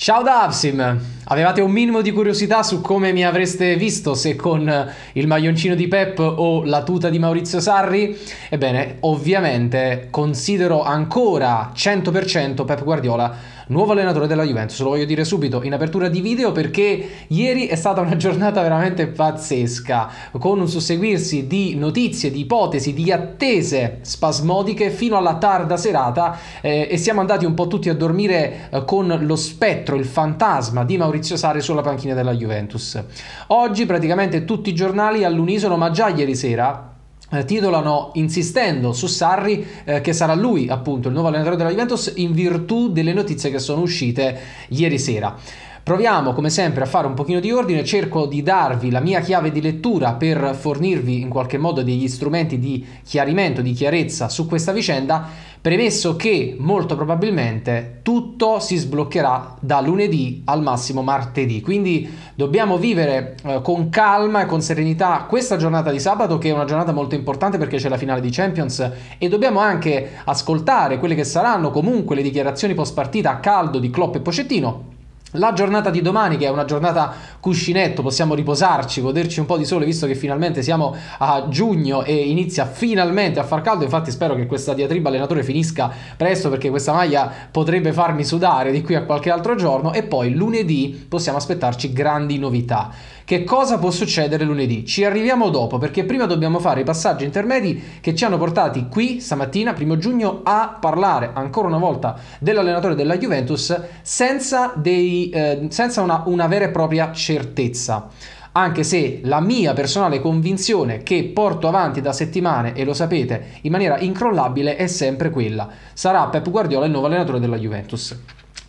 Ciao da Avsim! Avevate un minimo di curiosità su come mi avreste visto se con eh, il maglioncino di Pep o la tuta di Maurizio Sarri? Ebbene, ovviamente considero ancora 100% Pep Guardiola nuovo allenatore della Juventus. Lo voglio dire subito in apertura di video perché ieri è stata una giornata veramente pazzesca, con un susseguirsi di notizie, di ipotesi, di attese spasmodiche fino alla tarda serata eh, e siamo andati un po' tutti a dormire eh, con lo spettro, il fantasma di Maurizio Sari sulla panchina della Juventus. Oggi praticamente tutti i giornali all'unisono, ma già ieri sera eh, titolano insistendo su Sarri eh, che sarà lui appunto il nuovo allenatore della Juventus in virtù delle notizie che sono uscite ieri sera. Proviamo come sempre a fare un pochino di ordine, cerco di darvi la mia chiave di lettura per fornirvi in qualche modo degli strumenti di chiarimento, di chiarezza su questa vicenda, premesso che molto probabilmente tutto si sbloccherà da lunedì al massimo martedì, quindi dobbiamo vivere eh, con calma e con serenità questa giornata di sabato che è una giornata molto importante perché c'è la finale di Champions e dobbiamo anche ascoltare quelle che saranno comunque le dichiarazioni post partita a caldo di Klopp e Pocettino la giornata di domani, che è una giornata cuscinetto, possiamo riposarci, goderci un po' di sole, visto che finalmente siamo a giugno e inizia finalmente a far caldo. Infatti, spero che questa diatriba allenatore finisca presto, perché questa maglia potrebbe farmi sudare di qui a qualche altro giorno. E poi lunedì possiamo aspettarci grandi novità. Che cosa può succedere lunedì? Ci arriviamo dopo perché prima dobbiamo fare i passaggi intermedi che ci hanno portati qui stamattina, primo giugno, a parlare ancora una volta dell'allenatore della Juventus senza, dei, eh, senza una, una vera e propria certezza anche se la mia personale convinzione che porto avanti da settimane, e lo sapete, in maniera incrollabile è sempre quella. Sarà Pep Guardiola il nuovo allenatore della Juventus.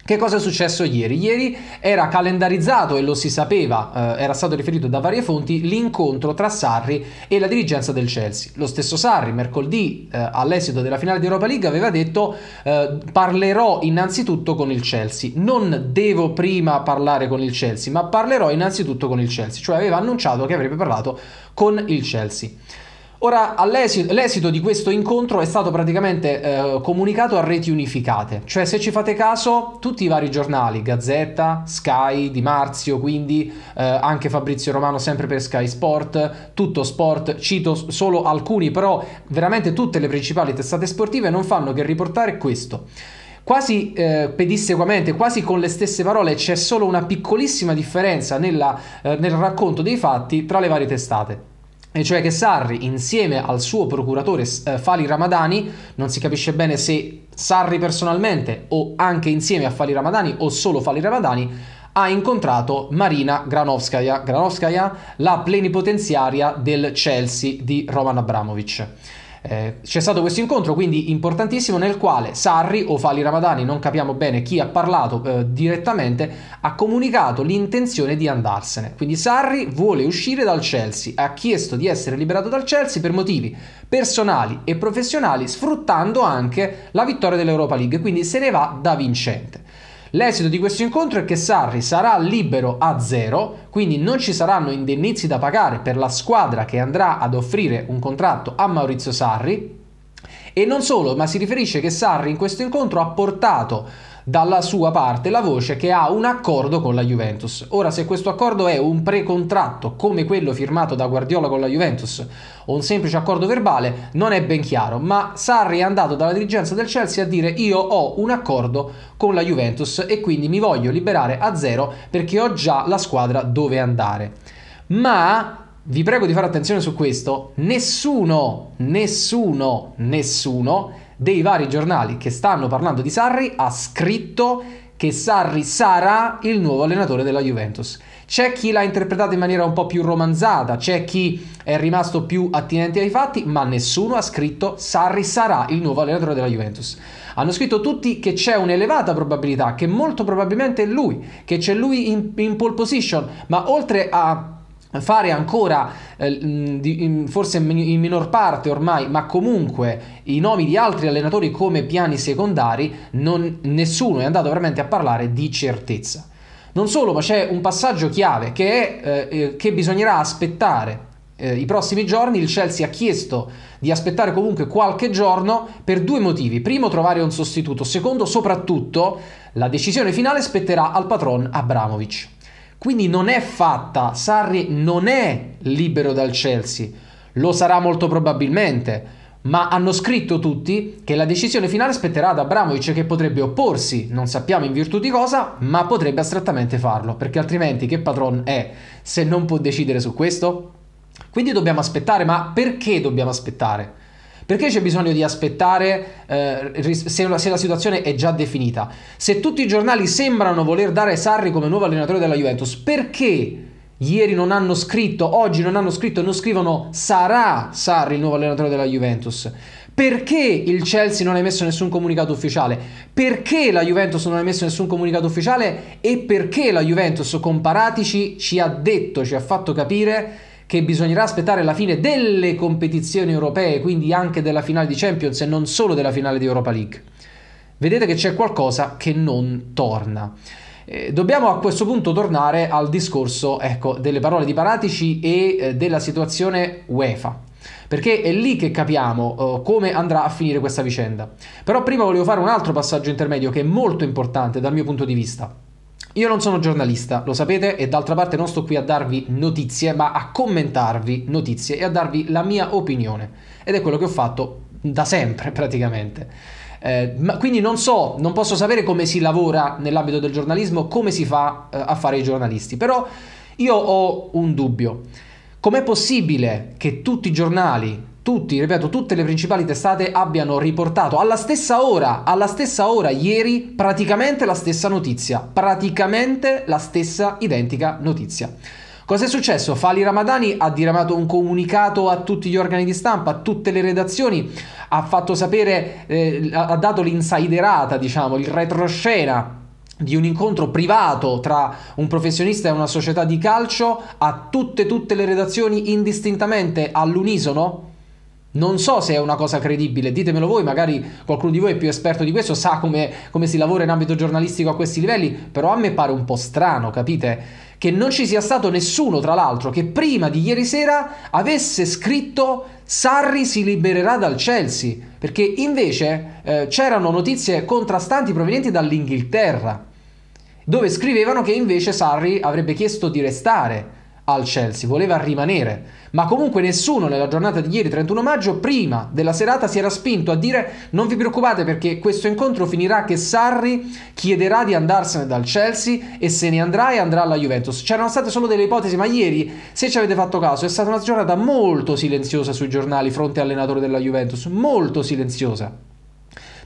Che cosa è successo ieri? Ieri era calendarizzato e lo si sapeva, eh, era stato riferito da varie fonti, l'incontro tra Sarri e la dirigenza del Chelsea. Lo stesso Sarri mercoledì eh, all'esito della finale di Europa League aveva detto eh, parlerò innanzitutto con il Chelsea, non devo prima parlare con il Chelsea, ma parlerò innanzitutto con il Chelsea, cioè aveva annunciato che avrebbe parlato con il Chelsea. Ora, l'esito di questo incontro è stato praticamente eh, comunicato a reti unificate, cioè se ci fate caso tutti i vari giornali, Gazzetta, Sky, Di Marzio, quindi eh, anche Fabrizio Romano sempre per Sky Sport, Tutto Sport, cito solo alcuni, però veramente tutte le principali testate sportive non fanno che riportare questo. Quasi eh, pedissequamente, quasi con le stesse parole, c'è solo una piccolissima differenza nella, eh, nel racconto dei fatti tra le varie testate e cioè che Sarri insieme al suo procuratore eh, Fali Ramadani, non si capisce bene se Sarri personalmente o anche insieme a Fali Ramadani o solo Fali Ramadani, ha incontrato Marina Granovskaya, Granovskaya la plenipotenziaria del Chelsea di Roman Abramovic. Eh, c'è stato questo incontro quindi importantissimo nel quale Sarri o Fali Ramadani, non capiamo bene chi ha parlato eh, direttamente, ha comunicato l'intenzione di andarsene. Quindi Sarri vuole uscire dal Chelsea, ha chiesto di essere liberato dal Chelsea per motivi personali e professionali, sfruttando anche la vittoria dell'Europa League, quindi se ne va da vincente. L'esito di questo incontro è che Sarri sarà libero a zero, quindi non ci saranno indennizi da pagare per la squadra che andrà ad offrire un contratto a Maurizio Sarri. E non solo, ma si riferisce che Sarri in questo incontro ha portato dalla sua parte la voce che ha un accordo con la Juventus. Ora, se questo accordo è un precontratto come quello firmato da Guardiola con la Juventus o un semplice accordo verbale, non è ben chiaro, ma Sarri è andato dalla dirigenza del Chelsea a dire io ho un accordo con la Juventus e quindi mi voglio liberare a zero perché ho già la squadra dove andare. Ma vi prego di fare attenzione su questo, nessuno, nessuno, nessuno dei vari giornali che stanno parlando di Sarri ha scritto che Sarri sarà il nuovo allenatore della Juventus. C'è chi l'ha interpretata in maniera un po' più romanzata, c'è chi è rimasto più attinente ai fatti, ma nessuno ha scritto Sarri sarà il nuovo allenatore della Juventus. Hanno scritto tutti che c'è un'elevata probabilità, che molto probabilmente è lui, che c'è lui in, in pole position, ma oltre a fare ancora eh, forse in minor parte ormai ma comunque i nomi di altri allenatori come piani secondari non, nessuno è andato veramente a parlare di certezza non solo ma c'è un passaggio chiave che è eh, eh che bisognerà aspettare eh, i prossimi giorni il Chelsea ha chiesto di aspettare comunque qualche giorno per due motivi primo trovare un sostituto secondo soprattutto la decisione finale spetterà al patron Abramovic quindi non è fatta, Sarri non è libero dal Chelsea, lo sarà molto probabilmente, ma hanno scritto tutti che la decisione finale spetterà ad Abramovic che potrebbe opporsi, non sappiamo in virtù di cosa, ma potrebbe astrattamente farlo, perché altrimenti che patron è se non può decidere su questo? Quindi dobbiamo aspettare, ma perché dobbiamo aspettare? Perché c'è bisogno di aspettare eh, se, la, se, la, situazione è già definita? Se tutti i giornali sembrano voler dare Sarri come nuovo allenatore della Juventus, perché ieri non hanno scritto, oggi non hanno scritto, e non scrivono sarà Sarri il nuovo allenatore della Juventus? Perché il Chelsea non ha emesso nessun comunicato ufficiale? Perché la Juventus non ha emesso nessun comunicato ufficiale? E perché la Juventus, comparatici, ci ha detto, ci ha fatto capire che bisognerà aspettare la fine delle competizioni europee, quindi anche della finale di Champions e non solo della finale di Europa League. Vedete che c'è qualcosa che non torna. Eh, dobbiamo a questo punto tornare al discorso ecco, delle parole di Paratici e eh, della situazione UEFA, perché è lì che capiamo uh, come andrà a finire questa vicenda. Però prima volevo fare un altro passaggio intermedio che è molto importante dal mio punto di vista. Io non sono giornalista, lo sapete, e d'altra parte non sto qui a darvi notizie, ma a commentarvi notizie e a darvi la mia opinione. Ed è quello che ho fatto da sempre praticamente. Eh, quindi non so, non posso sapere come si lavora nell'ambito del giornalismo, come si fa eh, a fare i giornalisti, però io ho un dubbio. Com'è possibile che tutti i giornali tutti, ripeto, tutte le principali testate abbiano riportato alla stessa ora, alla stessa ora ieri, praticamente la stessa notizia, praticamente la stessa identica notizia. Cosa è successo? Fali Ramadani ha diramato un comunicato a tutti gli organi di stampa, a tutte le redazioni, ha fatto sapere, eh, ha dato l'insiderata, diciamo, il retroscena di un incontro privato tra un professionista e una società di calcio a tutte tutte le redazioni indistintamente all'unisono non so se è una cosa credibile, ditemelo voi, magari qualcuno di voi è più esperto di questo, sa come, come, si lavora in ambito giornalistico a questi livelli, però a me pare un po' strano, capite? Che non ci sia stato nessuno, tra l'altro, che prima di ieri sera avesse scritto Sarri si libererà dal Chelsea, perché invece eh, c'erano notizie contrastanti provenienti dall'Inghilterra, dove scrivevano che invece Sarri avrebbe chiesto di restare al Chelsea, voleva rimanere, ma comunque nessuno nella giornata di ieri 31 maggio prima della serata si era spinto a dire non vi preoccupate perché questo incontro finirà che Sarri chiederà di andarsene dal Chelsea e se ne andrà e andrà alla Juventus. C'erano state solo delle ipotesi, ma ieri, se ci avete fatto caso, è stata una giornata molto silenziosa sui giornali fronte all'allenatore della Juventus, molto silenziosa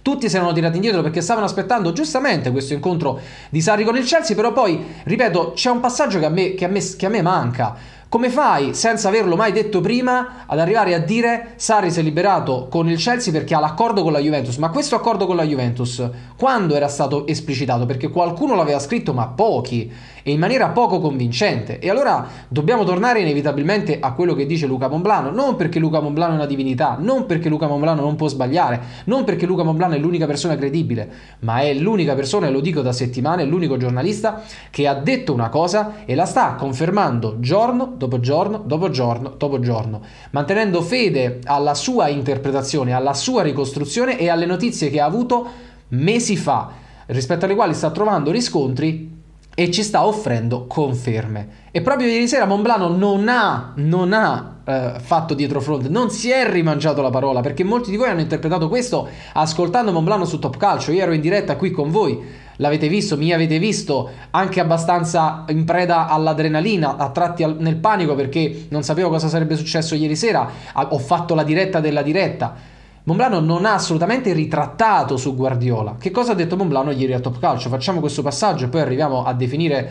tutti si erano tirati indietro perché stavano aspettando giustamente questo incontro di Sarri con il Chelsea, però poi, ripeto, c'è un passaggio che a me, che a me, che a me manca. Come fai, senza averlo mai detto prima, ad arrivare a dire Sarri si è liberato con il Chelsea perché ha l'accordo con la Juventus? Ma questo accordo con la Juventus quando era stato esplicitato? Perché qualcuno l'aveva scritto, ma pochi e in maniera poco convincente. E allora dobbiamo tornare inevitabilmente a quello che dice Luca Monblano, non perché Luca Monblano è una divinità, non perché Luca Monblano non può sbagliare, non perché Luca Monblano è l'unica persona credibile, ma è l'unica persona, e lo dico da settimane, l'unico giornalista che ha detto una cosa e la sta confermando giorno dopo giorno dopo giorno dopo giorno, mantenendo fede alla sua interpretazione, alla sua ricostruzione e alle notizie che ha avuto mesi fa, rispetto alle quali sta trovando riscontri e ci sta offrendo conferme. E proprio ieri sera Monblano non ha, non ha eh, fatto dietro fronte, non si è rimangiato la parola, perché molti di voi hanno interpretato questo ascoltando Monblano su Top Calcio. Io ero in diretta qui con voi, l'avete visto, mi avete visto anche abbastanza in preda all'adrenalina, a tratti al, nel panico perché non sapevo cosa sarebbe successo ieri sera, ho fatto la diretta della diretta Monblano non ha assolutamente ritrattato su Guardiola. Che cosa ha detto Monblano ieri a Top Calcio? Facciamo questo passaggio e poi arriviamo a definire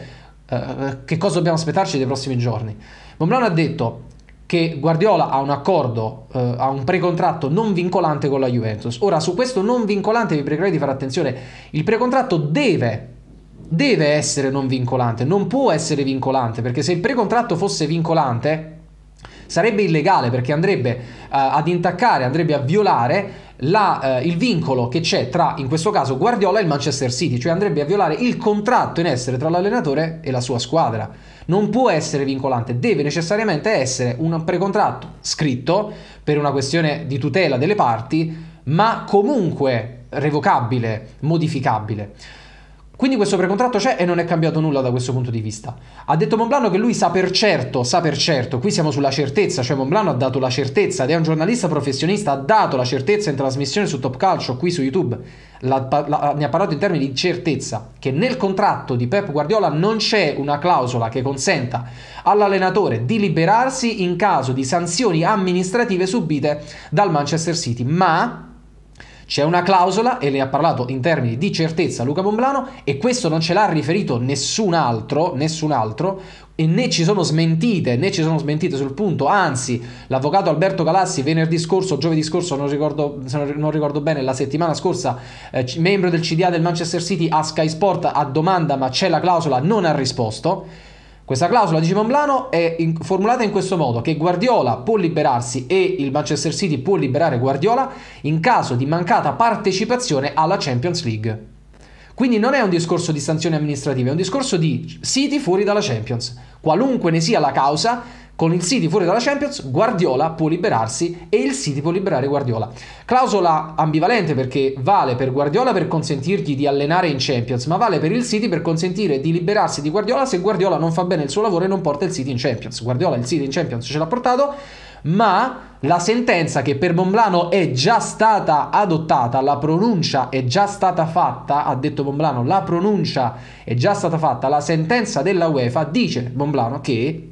uh, che cosa dobbiamo aspettarci dei prossimi giorni. Monblano ha detto che Guardiola ha un accordo, uh, ha un precontratto non vincolante con la Juventus. Ora, su questo non vincolante vi pregherei di fare attenzione. Il precontratto deve deve essere non vincolante, non può essere vincolante, perché se il precontratto fosse vincolante, sarebbe illegale perché andrebbe uh, ad intaccare, andrebbe a violare la, uh, il vincolo che c'è tra, in questo caso, Guardiola e il Manchester City, cioè andrebbe a violare il contratto in essere tra l'allenatore e la sua squadra. Non può essere vincolante, deve necessariamente essere un precontratto scritto per una questione di tutela delle parti, ma comunque revocabile, modificabile. Quindi questo precontratto c'è e non è cambiato nulla da questo punto di vista. Ha detto Monblano che lui sa per certo, sa per certo, qui siamo sulla certezza, cioè Monblano ha dato la certezza ed è un giornalista professionista, ha dato la certezza in trasmissione su Top Calcio, qui su YouTube, la, la, ne ha parlato in termini di certezza, che nel contratto di Pep Guardiola non c'è una clausola che consenta all'allenatore di liberarsi in caso di sanzioni amministrative subite dal Manchester City, ma c'è una clausola, e ne ha parlato in termini di certezza Luca Bomblano, e questo non ce l'ha riferito nessun altro, nessun altro, e né ci sono smentite, né ci sono smentite sul punto, anzi l'avvocato Alberto Galassi venerdì scorso, giovedì scorso, non ricordo, non ricordo bene, la settimana scorsa, eh, membro del CDA del Manchester City a Sky Sport a domanda ma c'è la clausola, non ha risposto. Questa clausola, dice Mamblano, è in, formulata in questo modo, che Guardiola può liberarsi e il Manchester City può liberare Guardiola in caso di mancata partecipazione alla Champions League. Quindi non è un discorso di sanzioni amministrative, è un discorso di City fuori dalla Champions. Qualunque ne sia la causa, con il City fuori dalla Champions, Guardiola può liberarsi e il City può liberare Guardiola. Clausola ambivalente perché vale per Guardiola per consentirgli di allenare in Champions, ma vale per il City per consentire di liberarsi di Guardiola se Guardiola non fa bene il suo lavoro e non porta il City in Champions. Guardiola il City in Champions ce l'ha portato, ma la sentenza che per Bomblano è già stata adottata, la pronuncia è già stata fatta, ha detto Bomblano, la pronuncia è già stata fatta, la sentenza della UEFA dice Bomblano che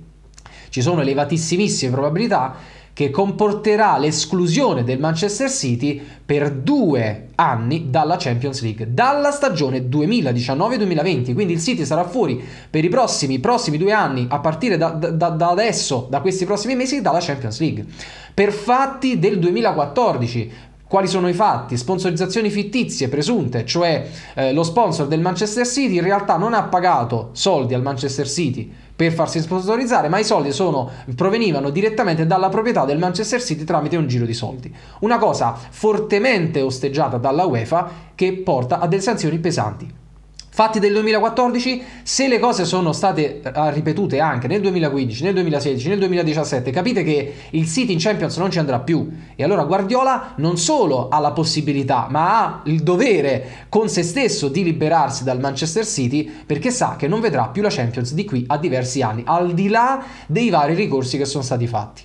ci sono elevatissime probabilità che comporterà l'esclusione del Manchester City per due anni dalla Champions League, dalla stagione 2019-2020. Quindi il City sarà fuori per i prossimi, prossimi due anni, a partire da, da, da adesso, da questi prossimi mesi, dalla Champions League. Per fatti del 2014, quali sono i fatti? Sponsorizzazioni fittizie presunte, cioè eh, lo sponsor del Manchester City in realtà non ha pagato soldi al Manchester City per farsi sponsorizzare, ma i soldi sono, provenivano direttamente dalla proprietà del Manchester City tramite un giro di soldi. Una cosa fortemente osteggiata dalla UEFA che porta a delle sanzioni pesanti fatti del 2014, se le cose sono state eh, ripetute anche nel 2015, nel 2016, nel 2017, capite che il City in Champions non ci andrà più. E allora Guardiola non solo ha la possibilità, ma ha il dovere con se stesso di liberarsi dal Manchester City perché sa che non vedrà più la Champions di qui a diversi anni, al di là dei vari ricorsi che sono stati fatti.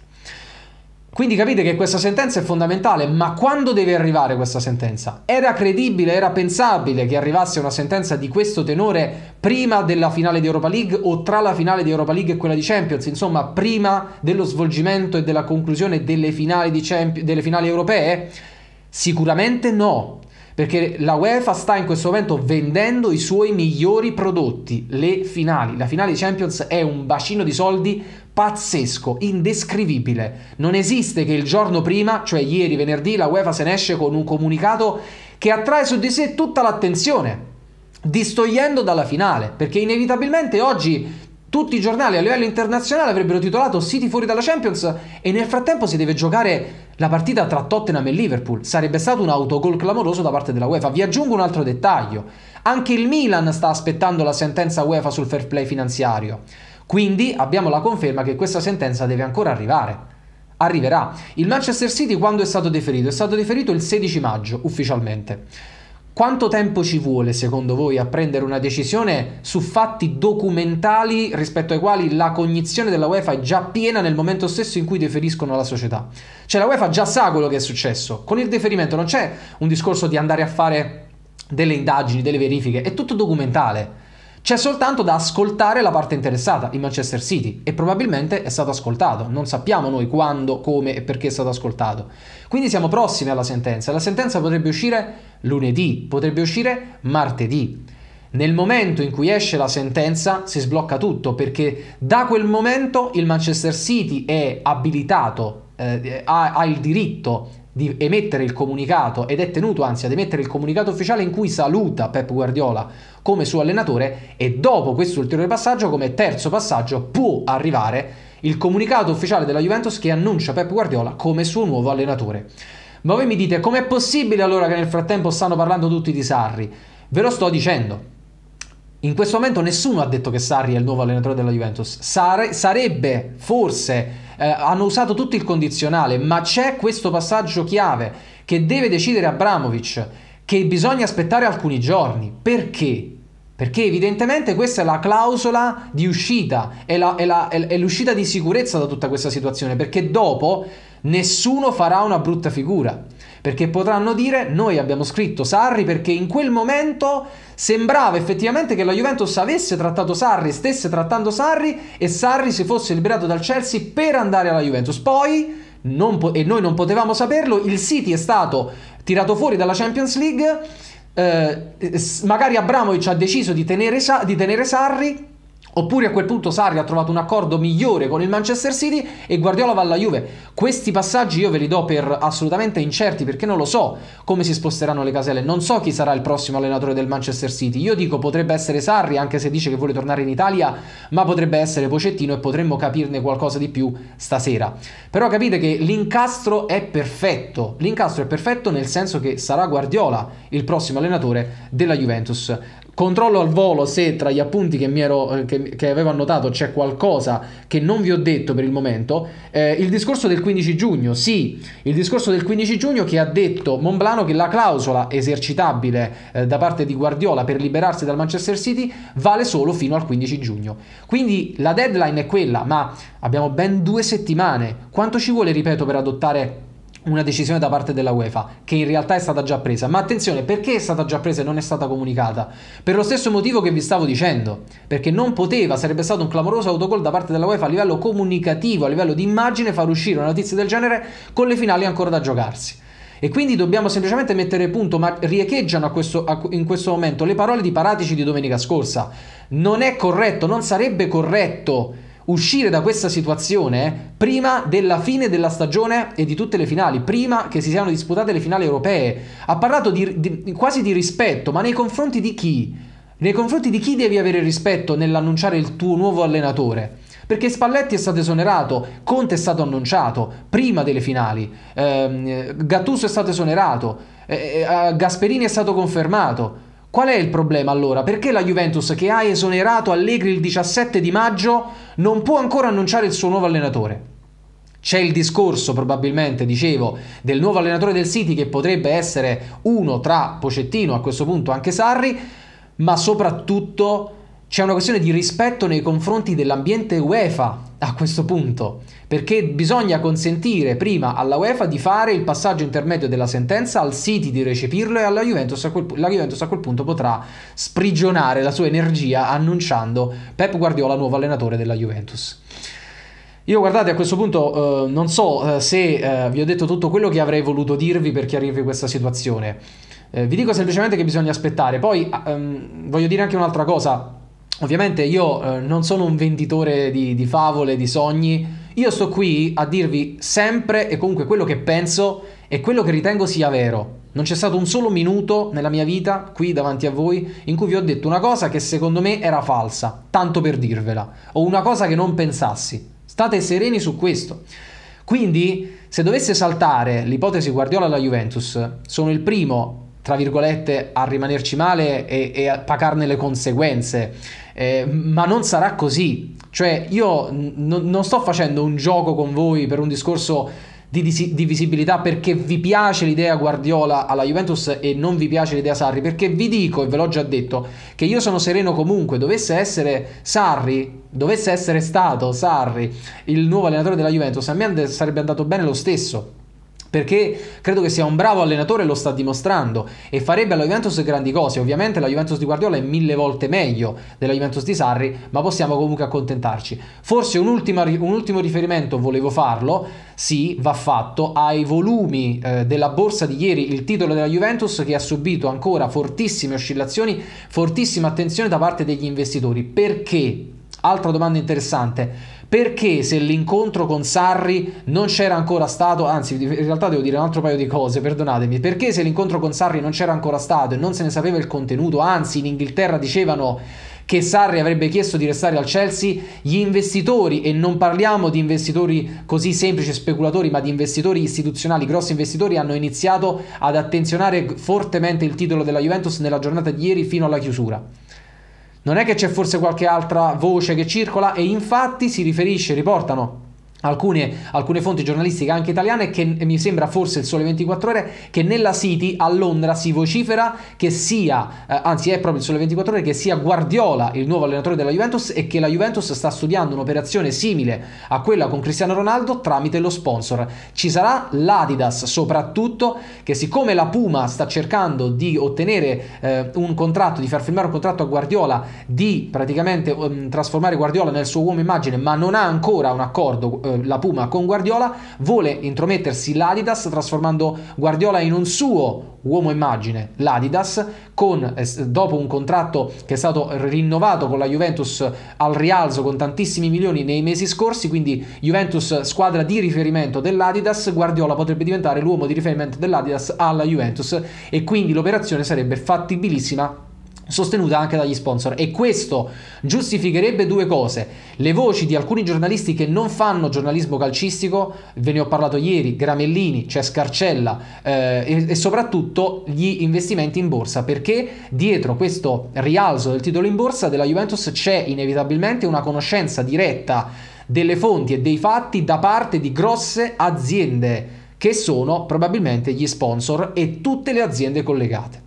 Quindi capite che questa sentenza è fondamentale, ma quando deve arrivare questa sentenza? Era credibile, era pensabile che arrivasse una sentenza di questo tenore prima della finale di Europa League o tra la finale di Europa League e quella di Champions, insomma prima dello svolgimento e della conclusione delle finali, Champions, delle finali europee? Sicuramente no, perché la UEFA sta in questo momento vendendo i suoi migliori prodotti, le finali. La finale di Champions è un bacino di soldi pazzesco, indescrivibile. Non esiste che il giorno prima, cioè ieri venerdì, la UEFA se ne esce con un comunicato che attrae su di sé tutta l'attenzione, distogliendo dalla finale, perché inevitabilmente oggi tutti i giornali a livello internazionale avrebbero titolato City fuori dalla Champions e nel frattempo si deve giocare la partita tra Tottenham e Liverpool. Sarebbe stato un autogol clamoroso da parte della UEFA. Vi aggiungo un altro dettaglio. Anche il Milan sta aspettando la sentenza UEFA sul fair play finanziario. Quindi abbiamo la conferma che questa sentenza deve ancora arrivare. Arriverà. Il Manchester City quando è stato deferito? È stato deferito il 16 maggio ufficialmente. Quanto tempo ci vuole, secondo voi, a prendere una decisione su fatti documentali rispetto ai quali la cognizione della UEFA è già piena nel momento stesso in cui deferiscono alla società? Cioè la UEFA già sa quello che è successo. Con il deferimento non c'è un discorso di andare a fare delle indagini, delle verifiche, è tutto documentale. C'è soltanto da ascoltare la parte interessata, il Manchester City, e probabilmente è stato ascoltato. Non sappiamo noi quando, come e perché è stato ascoltato. Quindi siamo prossimi alla sentenza. La sentenza potrebbe uscire lunedì, potrebbe uscire martedì. Nel momento in cui esce la sentenza si sblocca tutto perché da quel momento il Manchester City è abilitato, eh, ha, ha il diritto di emettere il comunicato ed è tenuto anzi ad emettere il comunicato ufficiale in cui saluta Pep Guardiola come suo allenatore e dopo questo ulteriore passaggio come terzo passaggio può arrivare il comunicato ufficiale della Juventus che annuncia Pep Guardiola come suo nuovo allenatore. Ma voi mi dite, com'è possibile allora che nel frattempo stanno parlando tutti di Sarri? Ve lo sto dicendo. In questo momento nessuno ha detto che Sarri è il nuovo allenatore della Juventus. Sare- sarebbe, forse, eh, hanno usato tutto il condizionale, ma c'è questo passaggio chiave che deve decidere Abramovic, che bisogna aspettare alcuni giorni. Perché? Perché evidentemente questa è la clausola di uscita, è, la, è, la, è, l'uscita di sicurezza da tutta questa situazione, perché dopo nessuno farà una brutta figura perché potranno dire noi abbiamo scritto Sarri perché in quel momento sembrava effettivamente che la Juventus avesse trattato Sarri, stesse trattando Sarri e Sarri si fosse liberato dal Chelsea per andare alla Juventus. Poi, po- e noi non potevamo saperlo, il City è stato tirato fuori dalla Champions League, eh, magari Abramovic ha deciso di tenere, Sa- di tenere Sarri Oppure a quel punto Sarri ha trovato un accordo migliore con il Manchester City e Guardiola va alla Juve. Questi passaggi io ve li do per assolutamente incerti perché non lo so come si sposteranno le caselle, non so chi sarà il prossimo allenatore del Manchester City. Io dico potrebbe essere Sarri anche se dice che vuole tornare in Italia, ma potrebbe essere Pocettino e potremmo capirne qualcosa di più stasera. Però capite che l'incastro è perfetto, l'incastro è perfetto nel senso che sarà Guardiola il prossimo allenatore della Juventus Controllo al volo se tra gli appunti che, ero, eh, che, che avevo annotato c'è qualcosa che non vi ho detto per il momento. Eh, il discorso del 15 giugno, sì, il discorso del 15 giugno che ha detto Monblano che la clausola esercitabile eh, da parte di Guardiola per liberarsi dal Manchester City vale solo fino al 15 giugno. Quindi la deadline è quella, ma abbiamo ben due settimane. Quanto ci vuole, ripeto, per adottare una decisione da parte della UEFA, che in realtà è stata già presa. Ma attenzione, perché è stata già presa e non è stata comunicata? Per lo stesso motivo che vi stavo dicendo, perché non poteva, sarebbe stato un clamoroso autogol da parte della UEFA a livello comunicativo, a livello di immagine, far uscire una notizia del genere con le finali ancora da giocarsi. E quindi dobbiamo semplicemente mettere punto, ma riecheggiano a questo, a, in questo momento le parole di Paratici di domenica scorsa. Non è corretto, non sarebbe corretto uscire da questa situazione prima della fine della stagione e di tutte le finali, prima che si siano disputate le finali europee. Ha parlato di, di, quasi di rispetto, ma nei confronti di chi? Nei confronti di chi devi avere rispetto nell'annunciare il tuo nuovo allenatore? Perché Spalletti è stato esonerato, Conte è stato annunciato prima delle finali, ehm, Gattuso è stato esonerato, eh, eh, Gasperini è stato confermato. Qual è il problema allora? Perché la Juventus, che ha esonerato Allegri il 17 di maggio, non può ancora annunciare il suo nuovo allenatore? C'è il discorso, probabilmente, dicevo, del nuovo allenatore del City che potrebbe essere uno tra Pocettino, a questo punto anche Sarri, ma soprattutto c'è una questione di rispetto nei confronti dell'ambiente UEFA a questo punto, perché bisogna consentire prima alla UEFA di fare il passaggio intermedio della sentenza, al City di recepirlo e alla Juventus a quel, la Juventus a quel punto potrà sprigionare la sua energia annunciando Pep Guardiola nuovo allenatore della Juventus. Io guardate a questo punto eh, non so eh, se eh, vi ho detto tutto quello che avrei voluto dirvi per chiarirvi questa situazione. Eh, vi dico semplicemente che bisogna aspettare, poi ah, ehm, voglio dire anche un'altra cosa, Ovviamente io eh, non sono un venditore di, di, favole, di sogni, io sto qui a dirvi sempre e comunque quello che penso e quello che ritengo sia vero. Non c'è stato un solo minuto nella mia vita, qui davanti a voi, in cui vi ho detto una cosa che secondo me era falsa, tanto per dirvela, o una cosa che non pensassi. State sereni su questo. Quindi, se dovesse saltare l'ipotesi Guardiola alla Juventus, sono il primo, tra virgolette, a rimanerci male e, e a pagarne le conseguenze eh, ma non sarà così. Cioè io n- non sto facendo un gioco con voi per un discorso di dis- divisibilità perché vi piace l'idea Guardiola alla Juventus e non vi piace l'idea Sarri, perché vi dico e ve l'ho già detto che io sono sereno comunque, dovesse essere Sarri, dovesse essere stato Sarri il nuovo allenatore della Juventus, a me and- sarebbe andato bene lo stesso perché credo che sia un bravo allenatore, lo sta dimostrando e farebbe alla Juventus grandi cose. Ovviamente la Juventus di Guardiola è mille volte meglio della Juventus di Sarri, ma possiamo comunque accontentarci. Forse un, ultima, un ultimo riferimento volevo farlo, sì, va fatto, ai volumi eh, della borsa di ieri, il titolo della Juventus che ha subito ancora fortissime oscillazioni, fortissima attenzione da parte degli investitori. Perché? Altra domanda interessante perché se l'incontro con Sarri non c'era ancora stato, anzi in realtà devo dire un altro paio di cose, perdonatemi, perché se l'incontro con Sarri non c'era ancora stato e non se ne sapeva il contenuto, anzi in Inghilterra dicevano che Sarri avrebbe chiesto di restare al Chelsea, gli investitori, e non parliamo di investitori così semplici speculatori, ma di investitori istituzionali, grossi investitori, hanno iniziato ad attenzionare fortemente il titolo della Juventus nella giornata di ieri fino alla chiusura. Non è che c'è forse qualche altra voce che circola e infatti si riferisce, riportano Alcune, alcune, fonti giornalistiche anche italiane che mi sembra forse il sole 24 ore che nella City a Londra si vocifera che sia eh, anzi è proprio il sole 24 ore che sia Guardiola il nuovo allenatore della Juventus e che la Juventus sta studiando un'operazione simile a quella con Cristiano Ronaldo tramite lo sponsor ci sarà l'Adidas soprattutto che siccome la Puma sta cercando di ottenere eh, un contratto di far firmare un contratto a Guardiola di praticamente um, trasformare Guardiola nel suo uomo immagine ma non ha ancora un accordo eh, la Puma con Guardiola, vuole intromettersi l'Adidas trasformando Guardiola in un suo uomo immagine, l'Adidas, con, eh, dopo un contratto che è stato rinnovato con la Juventus al rialzo con tantissimi milioni nei mesi scorsi, quindi Juventus squadra di riferimento dell'Adidas, Guardiola potrebbe diventare l'uomo di riferimento dell'Adidas alla Juventus e quindi l'operazione sarebbe fattibilissima sostenuta anche dagli sponsor e questo giustificherebbe due cose le voci di alcuni giornalisti che non fanno giornalismo calcistico ve ne ho parlato ieri Gramellini c'è cioè Scarcella eh, e, e, soprattutto gli investimenti in borsa perché dietro questo rialzo del titolo in borsa della Juventus c'è inevitabilmente una conoscenza diretta delle fonti e dei fatti da parte di grosse aziende che sono probabilmente gli sponsor e tutte le aziende collegate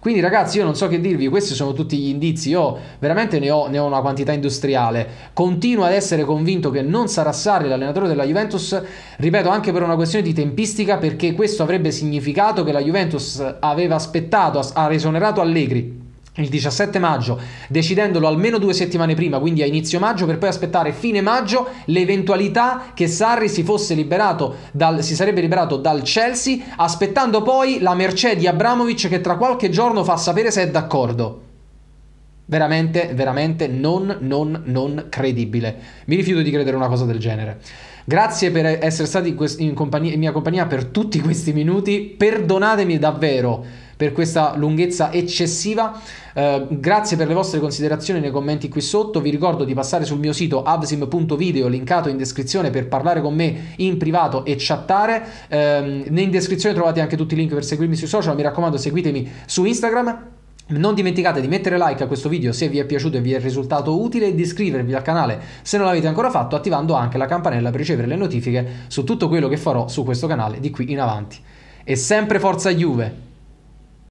quindi ragazzi io non so che dirvi, questi sono tutti gli indizi, io veramente ne ho, ne ho una quantità industriale, continuo ad essere convinto che non sarà Sarri l'allenatore della Juventus, ripeto anche per una questione di tempistica perché questo avrebbe significato che la Juventus aveva aspettato, ha resonerato Allegri il 17 maggio, decidendolo almeno due settimane prima, quindi a inizio maggio, per poi aspettare fine maggio l'eventualità che Sarri si fosse liberato dal, si sarebbe liberato dal Chelsea, aspettando poi la mercé di Abramovic che tra qualche giorno fa sapere se è d'accordo. Veramente, veramente non, non, non credibile. Mi rifiuto di credere una cosa del genere. Grazie per essere stati in, quest- in, compagnia- in mia compagnia per tutti questi minuti. Perdonatemi davvero per questa lunghezza eccessiva. Uh, grazie per le vostre considerazioni nei commenti qui sotto. Vi ricordo di passare sul mio sito avsim.video linkato in descrizione per parlare con me in privato e chattare. Uh, in descrizione trovate anche tutti i link per seguirmi sui social. Mi raccomando, seguitemi su Instagram. Non dimenticate di mettere like a questo video se vi è piaciuto e vi è risultato utile e di iscrivervi al canale se non l'avete ancora fatto attivando anche la campanella per ricevere le notifiche su tutto quello che farò su questo canale di qui in avanti. E sempre forza Juve!